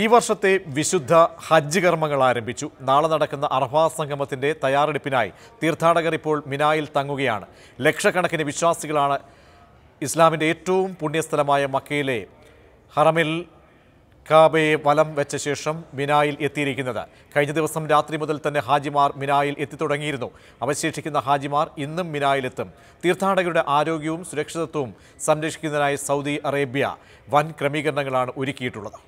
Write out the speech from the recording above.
ഈ വർഷത്തെ വിശുദ്ധ ഹജ്ജ് കർമ്മങ്ങൾ ആരംഭിച്ചു നാളെ നടക്കുന്ന അർഹാ സംഗമത്തിൻ്റെ തയ്യാറെടുപ്പിനായി തീർത്ഥാടകർ ഇപ്പോൾ മിനായിൽ തങ്ങുകയാണ് ലക്ഷക്കണക്കിന് വിശ്വാസികളാണ് ഇസ്ലാമിൻ്റെ ഏറ്റവും പുണ്യസ്ഥലമായ മക്കയിലെ ഹറമിൽ കാബയെ വലം വെച്ച ശേഷം മിനായിൽ എത്തിയിരിക്കുന്നത് കഴിഞ്ഞ ദിവസം രാത്രി മുതൽ തന്നെ ഹാജിമാർ മിനായിൽ എത്തിത്തുടങ്ങിയിരുന്നു അവശേഷിക്കുന്ന ഹാജിമാർ ഇന്നും മിനായിലെത്തും തീർത്ഥാടകരുടെ ആരോഗ്യവും സുരക്ഷിതത്വവും സംരക്ഷിക്കുന്നതിനായി സൗദി അറേബ്യ വൻ ക്രമീകരണങ്ങളാണ് ഒരുക്കിയിട്ടുള്ളത്